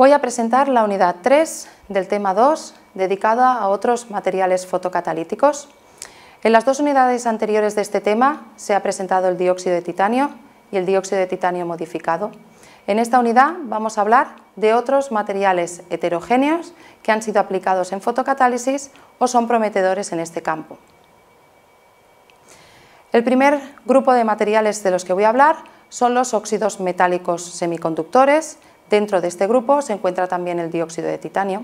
Voy a presentar la unidad 3 del tema 2, dedicada a otros materiales fotocatalíticos. En las dos unidades anteriores de este tema se ha presentado el dióxido de titanio y el dióxido de titanio modificado. En esta unidad vamos a hablar de otros materiales heterogéneos que han sido aplicados en fotocatálisis o son prometedores en este campo. El primer grupo de materiales de los que voy a hablar son los óxidos metálicos semiconductores, Dentro de este grupo se encuentra también el dióxido de titanio.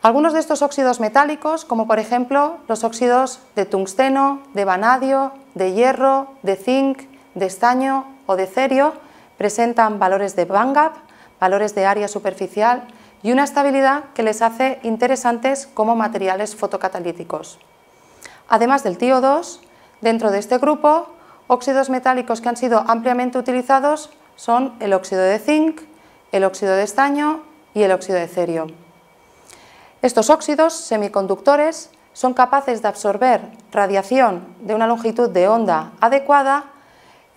Algunos de estos óxidos metálicos, como por ejemplo los óxidos de tungsteno, de vanadio, de hierro, de zinc, de estaño o de cerio, presentan valores de band gap, valores de área superficial y una estabilidad que les hace interesantes como materiales fotocatalíticos. Además del TiO2, dentro de este grupo, óxidos metálicos que han sido ampliamente utilizados son el óxido de zinc, el óxido de estaño y el óxido de cerio. Estos óxidos semiconductores son capaces de absorber radiación de una longitud de onda adecuada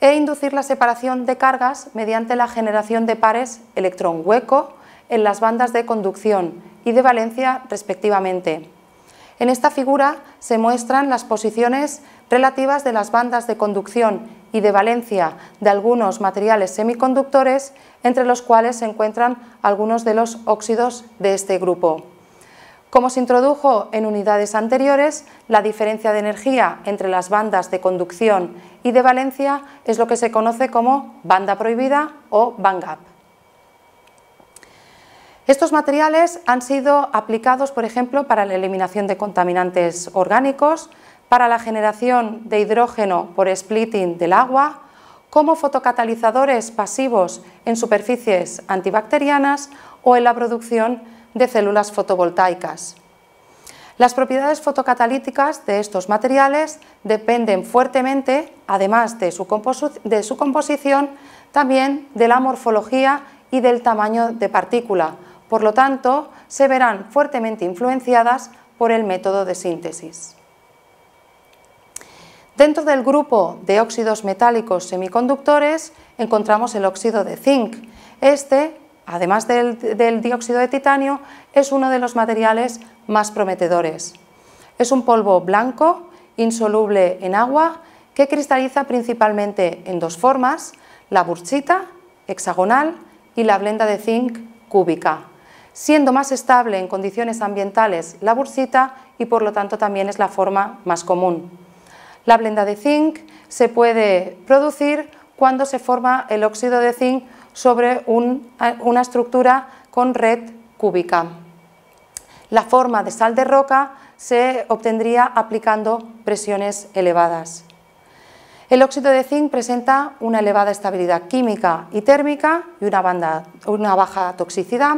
e inducir la separación de cargas mediante la generación de pares electrón hueco en las bandas de conducción y de valencia respectivamente, en esta figura se muestran las posiciones relativas de las bandas de conducción y de valencia de algunos materiales semiconductores, entre los cuales se encuentran algunos de los óxidos de este grupo. Como se introdujo en unidades anteriores, la diferencia de energía entre las bandas de conducción y de valencia es lo que se conoce como banda prohibida o band gap. Estos materiales han sido aplicados, por ejemplo, para la eliminación de contaminantes orgánicos, para la generación de hidrógeno por splitting del agua, como fotocatalizadores pasivos en superficies antibacterianas o en la producción de células fotovoltaicas. Las propiedades fotocatalíticas de estos materiales dependen fuertemente, además de su, composición, también de la morfología y del tamaño de partícula, por lo tanto, se verán fuertemente influenciadas por el método de síntesis. Dentro del grupo de óxidos metálicos semiconductores encontramos el óxido de zinc. Este, además del, dióxido de titanio, es uno de los materiales más prometedores. Es un polvo blanco, insoluble en agua, que cristaliza principalmente en dos formas, la burchita hexagonal y la blenda de zinc cúbica siendo más estable en condiciones ambientales la bursita y por lo tanto también es la forma más común. La blenda de zinc se puede producir cuando se forma el óxido de zinc sobre una estructura con red cúbica. La forma de sal de roca se obtendría aplicando presiones elevadas. El óxido de zinc presenta una elevada estabilidad química y térmica y una baja toxicidad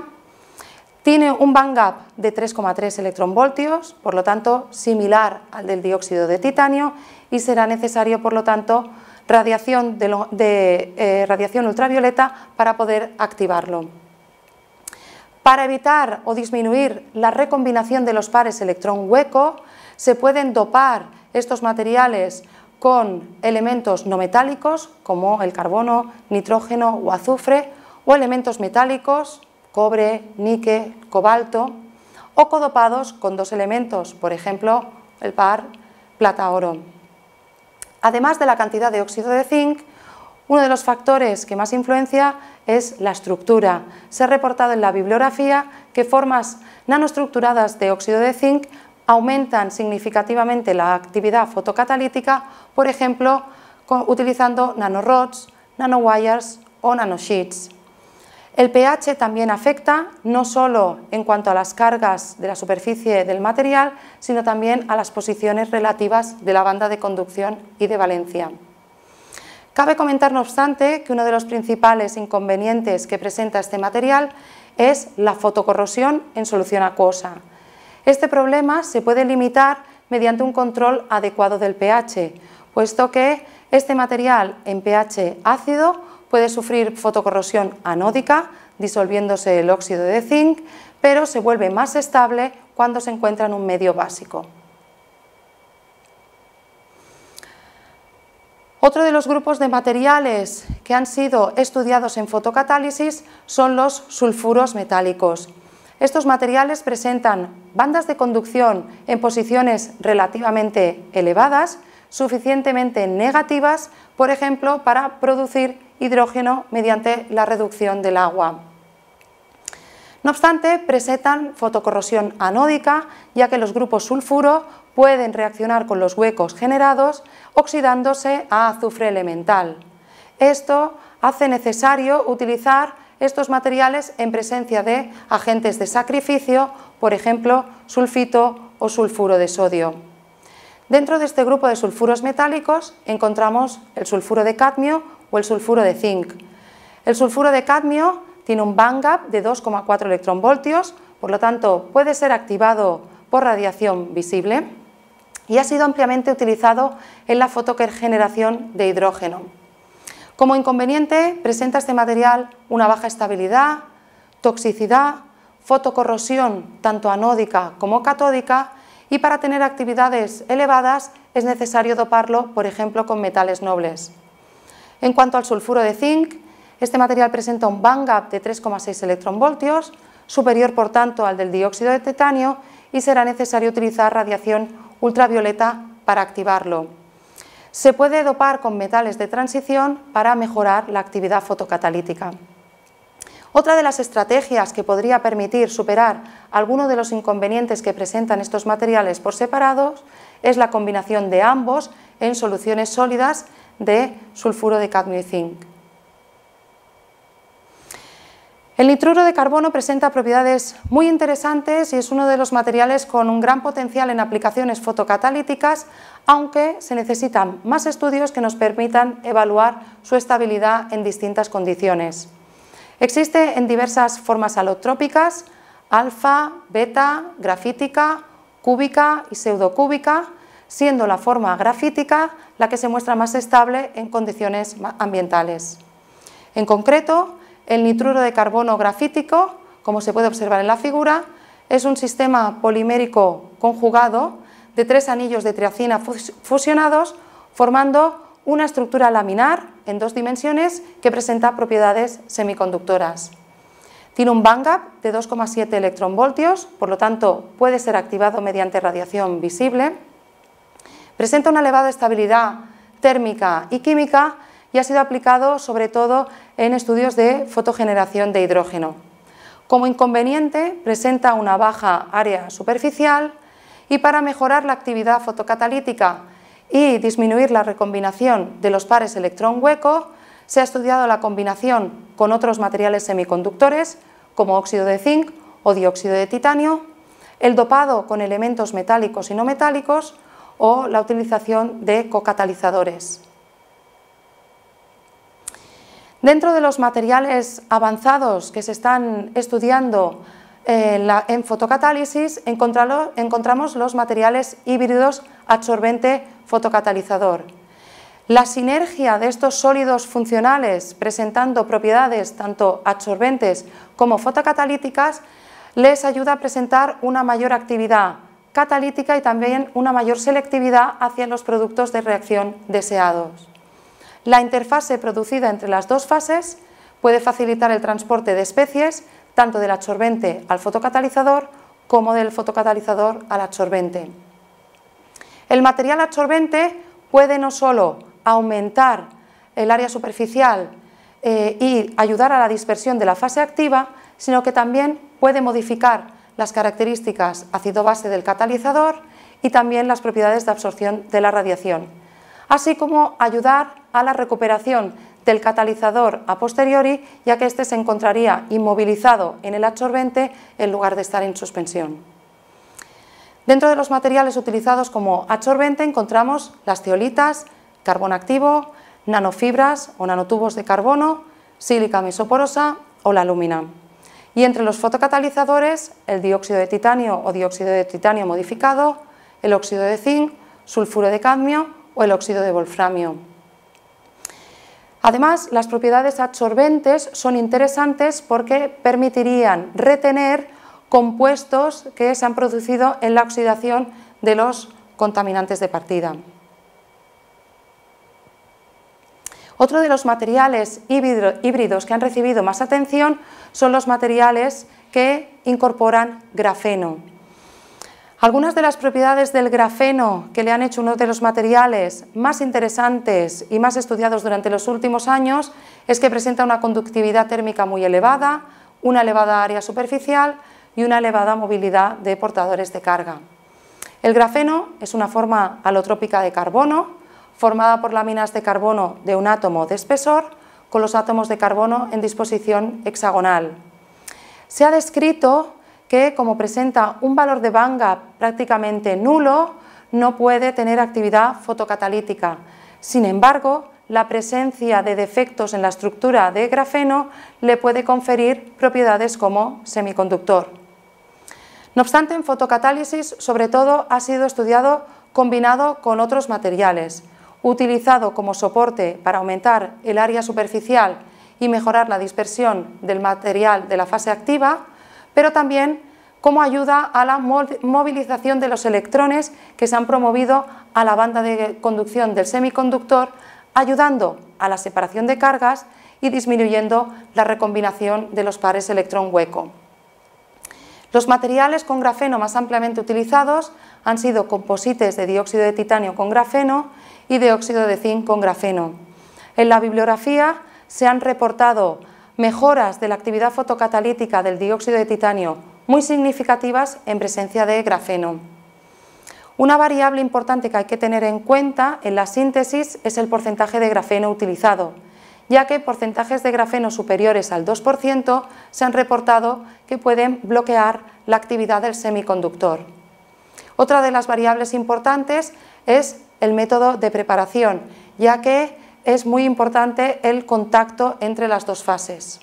tiene un band gap de 3,3 electronvoltios, por lo tanto similar al del dióxido de titanio y será necesario, por lo tanto, radiación, de, eh, radiación ultravioleta para poder activarlo. Para evitar o disminuir la recombinación de los pares electrón-hueco, se pueden dopar estos materiales con elementos no metálicos como el carbono, nitrógeno o azufre o elementos metálicos cobre, níquel, cobalto, o codopados con dos elementos, por ejemplo, el par plata-oro. Además de la cantidad de óxido de zinc, uno de los factores que más influencia es la estructura. Se ha reportado en la bibliografía que formas nanoestructuradas de óxido de zinc aumentan significativamente la actividad fotocatalítica, por ejemplo, utilizando nanorods, nanowires o nanosheets. El pH también afecta, no solo en cuanto a las cargas de la superficie del material, sino también a las posiciones relativas de la banda de conducción y de valencia. Cabe comentar, no obstante, que uno de los principales inconvenientes que presenta este material es la fotocorrosión en solución acuosa. Este problema se puede limitar mediante un control adecuado del pH, puesto que este material en pH ácido Puede sufrir fotocorrosión anódica, disolviéndose el óxido de zinc, pero se vuelve más estable cuando se encuentra en un medio básico. Otro de los grupos de materiales que han sido estudiados en fotocatálisis son los sulfuros metálicos. Estos materiales presentan bandas de conducción en posiciones relativamente elevadas, suficientemente negativas, por ejemplo, para producir hidrógeno mediante la reducción del agua. No obstante, presentan fotocorrosión anódica, ya que los grupos sulfuro pueden reaccionar con los huecos generados oxidándose a azufre elemental. Esto hace necesario utilizar estos materiales en presencia de agentes de sacrificio, por ejemplo, sulfito o sulfuro de sodio. Dentro de este grupo de sulfuros metálicos encontramos el sulfuro de cadmio o el sulfuro de zinc. El sulfuro de cadmio tiene un band gap de 2,4 electronvoltios, por lo tanto puede ser activado por radiación visible y ha sido ampliamente utilizado en la fotogeneración de hidrógeno. Como inconveniente presenta este material una baja estabilidad, toxicidad, fotocorrosión tanto anódica como catódica y para tener actividades elevadas es necesario doparlo, por ejemplo, con metales nobles. En cuanto al sulfuro de zinc, este material presenta un band gap de 3,6 electronvoltios, superior por tanto al del dióxido de titanio y será necesario utilizar radiación ultravioleta para activarlo. Se puede dopar con metales de transición para mejorar la actividad fotocatalítica. Otra de las estrategias que podría permitir superar algunos de los inconvenientes que presentan estos materiales por separados es la combinación de ambos en soluciones sólidas de sulfuro de cadmio y zinc. El nitruro de carbono presenta propiedades muy interesantes y es uno de los materiales con un gran potencial en aplicaciones fotocatalíticas, aunque se necesitan más estudios que nos permitan evaluar su estabilidad en distintas condiciones. Existe en diversas formas alotrópicas, alfa, beta, grafítica, cúbica y pseudocúbica, siendo la forma grafítica la que se muestra más estable en condiciones ambientales. En concreto, el nitruro de carbono grafítico, como se puede observar en la figura, es un sistema polimérico conjugado de tres anillos de triacina fusionados formando una estructura laminar en dos dimensiones que presenta propiedades semiconductoras. Tiene un gap de 2,7 electronvoltios, por lo tanto puede ser activado mediante radiación visible Presenta una elevada estabilidad térmica y química y ha sido aplicado sobre todo en estudios de fotogeneración de hidrógeno. Como inconveniente, presenta una baja área superficial y para mejorar la actividad fotocatalítica y disminuir la recombinación de los pares electrón-hueco, se ha estudiado la combinación con otros materiales semiconductores, como óxido de zinc o dióxido de titanio, el dopado con elementos metálicos y no metálicos, o la utilización de cocatalizadores. Dentro de los materiales avanzados que se están estudiando en, eh, en fotocatálisis, encontramos los materiales híbridos absorbente fotocatalizador. La sinergia de estos sólidos funcionales presentando propiedades tanto absorbentes como fotocatalíticas les ayuda a presentar una mayor actividad catalítica y también una mayor selectividad hacia los productos de reacción deseados. La interfase producida entre las dos fases puede facilitar el transporte de especies tanto del absorbente al fotocatalizador como del fotocatalizador al absorbente. El material absorbente puede no solo aumentar el área superficial eh, y ayudar a la dispersión de la fase activa, sino que también puede modificar las características ácido-base del catalizador y también las propiedades de absorción de la radiación, así como ayudar a la recuperación del catalizador a posteriori, ya que éste se encontraría inmovilizado en el absorbente en lugar de estar en suspensión. Dentro de los materiales utilizados como absorbente encontramos las teolitas, carbón activo, nanofibras o nanotubos de carbono, sílica mesoporosa o la alumina. Y entre los fotocatalizadores, el dióxido de titanio o dióxido de titanio modificado, el óxido de zinc, sulfuro de cadmio o el óxido de wolframio. Además, las propiedades absorbentes son interesantes porque permitirían retener compuestos que se han producido en la oxidación de los contaminantes de partida. Otro de los materiales híbridos que han recibido más atención son los materiales que incorporan grafeno. Algunas de las propiedades del grafeno que le han hecho uno de los materiales más interesantes y más estudiados durante los últimos años es que presenta una conductividad térmica muy elevada, una elevada área superficial y una elevada movilidad de portadores de carga. El grafeno es una forma alotrópica de carbono, formada por láminas de carbono de un átomo de espesor con los átomos de carbono en disposición hexagonal. Se ha descrito que, como presenta un valor de vanga prácticamente nulo, no puede tener actividad fotocatalítica. Sin embargo, la presencia de defectos en la estructura de grafeno le puede conferir propiedades como semiconductor. No obstante, en fotocatálisis, sobre todo, ha sido estudiado combinado con otros materiales, utilizado como soporte para aumentar el área superficial y mejorar la dispersión del material de la fase activa, pero también como ayuda a la movilización de los electrones que se han promovido a la banda de conducción del semiconductor, ayudando a la separación de cargas y disminuyendo la recombinación de los pares electrón-hueco. Los materiales con grafeno más ampliamente utilizados han sido composites de dióxido de titanio con grafeno y dióxido de zinc con grafeno. En la bibliografía se han reportado mejoras de la actividad fotocatalítica del dióxido de titanio muy significativas en presencia de grafeno. Una variable importante que hay que tener en cuenta en la síntesis es el porcentaje de grafeno utilizado, ya que porcentajes de grafeno superiores al 2% se han reportado que pueden bloquear la actividad del semiconductor. Otra de las variables importantes es el método de preparación, ya que es muy importante el contacto entre las dos fases.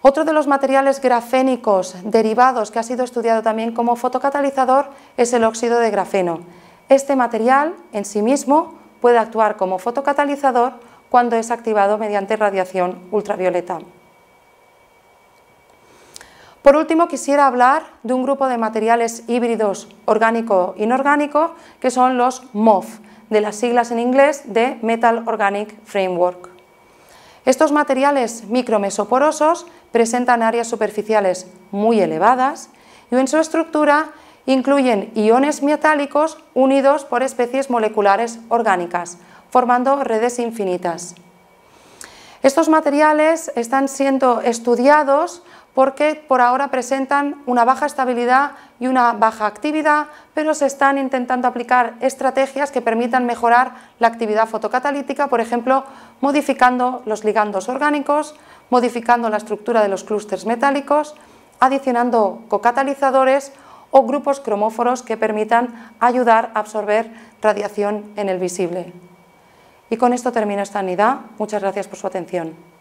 Otro de los materiales grafénicos derivados que ha sido estudiado también como fotocatalizador es el óxido de grafeno. Este material en sí mismo puede actuar como fotocatalizador cuando es activado mediante radiación ultravioleta. Por último, quisiera hablar de un grupo de materiales híbridos orgánico-inorgánico, que son los MOF, de las siglas en inglés de Metal Organic Framework. Estos materiales micromesoporosos presentan áreas superficiales muy elevadas y en su estructura incluyen iones metálicos unidos por especies moleculares orgánicas, formando redes infinitas. Estos materiales están siendo estudiados porque por ahora presentan una baja estabilidad y una baja actividad, pero se están intentando aplicar estrategias que permitan mejorar la actividad fotocatalítica, por ejemplo, modificando los ligandos orgánicos, modificando la estructura de los clústeres metálicos, adicionando cocatalizadores o grupos cromóforos que permitan ayudar a absorber radiación en el visible. Y con esto termino esta unidad. Muchas gracias por su atención.